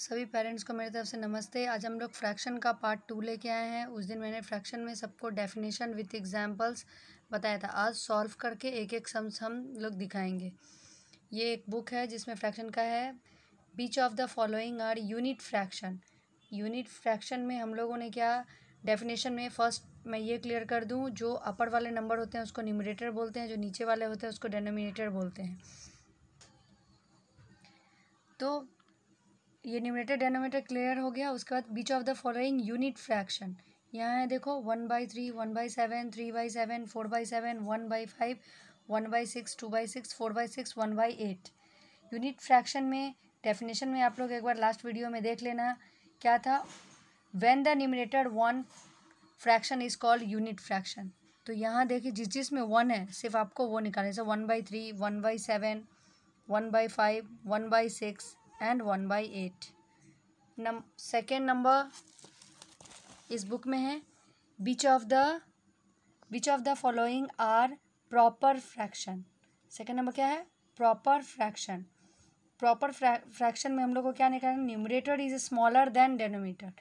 सभी पेरेंट्स को मेरी तरफ से नमस्ते आज हम लोग फ्रैक्शन का पार्ट टू लेके आए हैं उस दिन मैंने फ्रैक्शन में सबको डेफिनेशन विथ एग्जांपल्स बताया था आज सॉल्व करके एक एक सम्स हम लोग दिखाएंगे ये एक बुक है जिसमें फ्रैक्शन का है which of the following are unit fraction unit fraction में हम लोगों ने क्या डेफिनेशन में फर्स्ट मैं ये क्लियर कर दूँ जो अपर वाले नंबर होते हैं उसको न्यूमिनेटर बोलते हैं जो नीचे वाले होते हैं उसको डेनोमिनेटर बोलते हैं तो ये न्यूमिनेटर डेनोमीटर क्लियर हो गया उसके बाद which of the following unit fraction यहाँ है देखो one by three one by seven three by seven four by seven one by five one by six two by six four by six one by eight unit fraction में definition में आप लोग एक बार last video में देख लेना क्या था when the numerator one fraction is called unit fraction तो यहाँ देखिए जिस जिस में वन है सिर्फ आपको वो निकालना जैसे one by three one by seven one by five one by six and one by eight नम सेकेंड नंबर इस बुक में है which of the which of the following are proper fraction second number क्या है proper fraction proper fraction में हम लोग को क्या निकालना numerator is smaller than denominator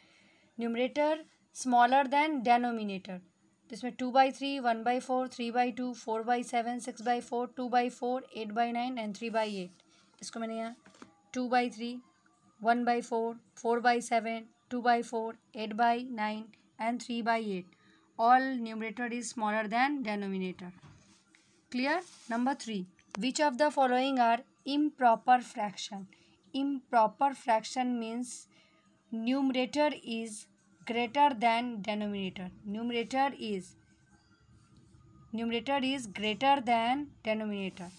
numerator smaller than denominator जिसमें two by three one by four three by two four by seven six by four two by four eight by nine and three by eight इसको मैंने यहाँ 2 by 3, 1 by 4, 4 by 7, 2 by 4, 8 by 9 and 3 by 8. All numerator is smaller than denominator. Clear? Number 3. Which of the following are improper fraction? Improper fraction means numerator is greater than denominator. Numerator is numerator is greater than denominator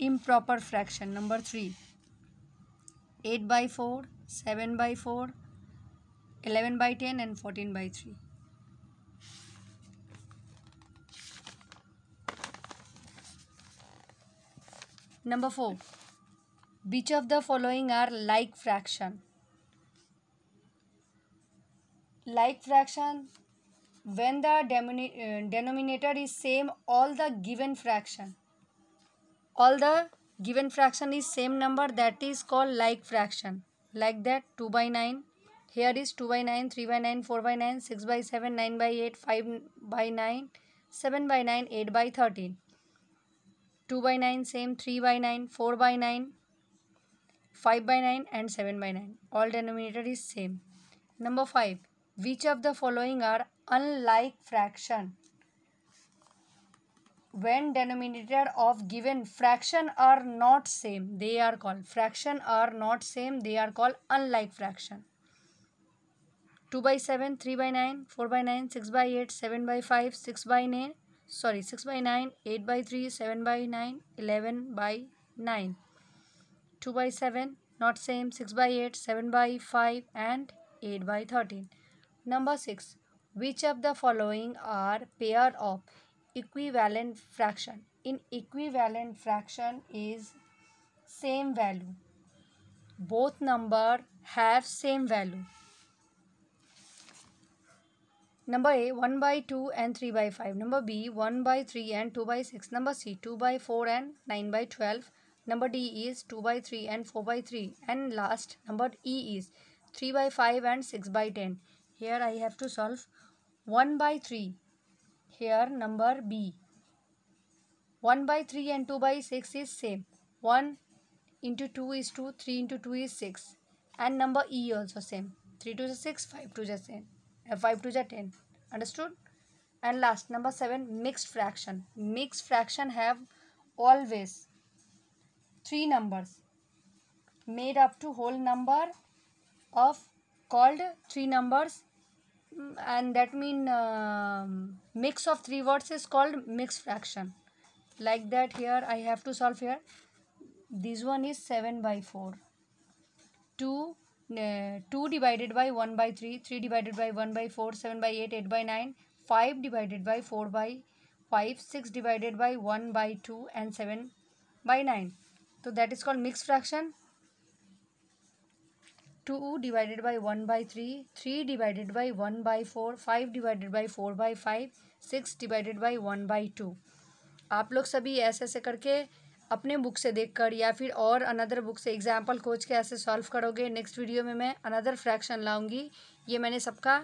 improper fraction number 3 8 by 4 7 by 4 11 by 10 and 14 by 3 number 4 which of the following are like fraction like fraction when the uh, denominator is same all the given fraction all the given fraction is same number that is called like fraction like that 2 by 9 here is 2 by 9 3 by 9 4 by 9 6 by 7 9 by 8 5 by 9 7 by 9 8 by 13 2 by 9 same 3 by 9 4 by 9 5 by 9 and 7 by 9 all denominator is same number 5 which of the following are unlike fraction when denominator of given fraction are not same they are called fraction are not same they are called unlike fraction 2 by 7 3 by 9 4 by 9 6 by 8 7 by 5 6 by 9 sorry 6 by 9 8 by 3 7 by 9 11 by 9 2 by 7 not same 6 by 8 7 by 5 and 8 by 13 number 6 which of the following are pair of equivalent fraction in equivalent fraction is same value both number have same value number a 1 by 2 and 3 by 5 number b 1 by 3 and 2 by 6 number c 2 by 4 and 9 by 12 number d is 2 by 3 and 4 by 3 and last number e is 3 by 5 and 6 by 10 here i have to solve 1 by 3 here number B. 1 by 3 and 2 by 6 is same. 1 into 2 is 2, 3 into 2 is 6. And number E also same. 3 to the 6, 5 to the 10. 5 to the 10. Understood? And last number 7 mixed fraction. Mixed fraction have always 3 numbers made up to whole number of called 3 numbers and that mean uh, mix of three words is called mixed fraction like that here I have to solve here this one is 7 by 4 2 uh, 2 divided by 1 by 3 3 divided by 1 by 4 7 by 8 8 by 9 5 divided by 4 by 5 6 divided by 1 by 2 and 7 by 9 so that is called mixed fraction two divided by one by three three divided by one by four five divided by four by five six divided by one by two आप लोग सभी ऐसे ऐसे करके अपने book से देखकर या फिर और अनदर बुक से एग्जाम्पल खोज के ऐसे सॉल्व करोगे नेक्स्ट वीडियो में मैं अनदर फ्रैक्शन लाऊंगी ये मैंने सबका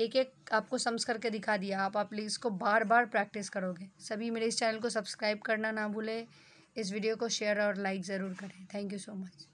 एक एक आपको सम्स करके दिखा दिया आप आप इसको बार बार प्रैक्टिस करोगे सभी मेरे इस चैनल को सब्सक्राइब करना ना भूलें इस वीडियो को शेयर और लाइक ज़रूर करें थैंक यू सो मच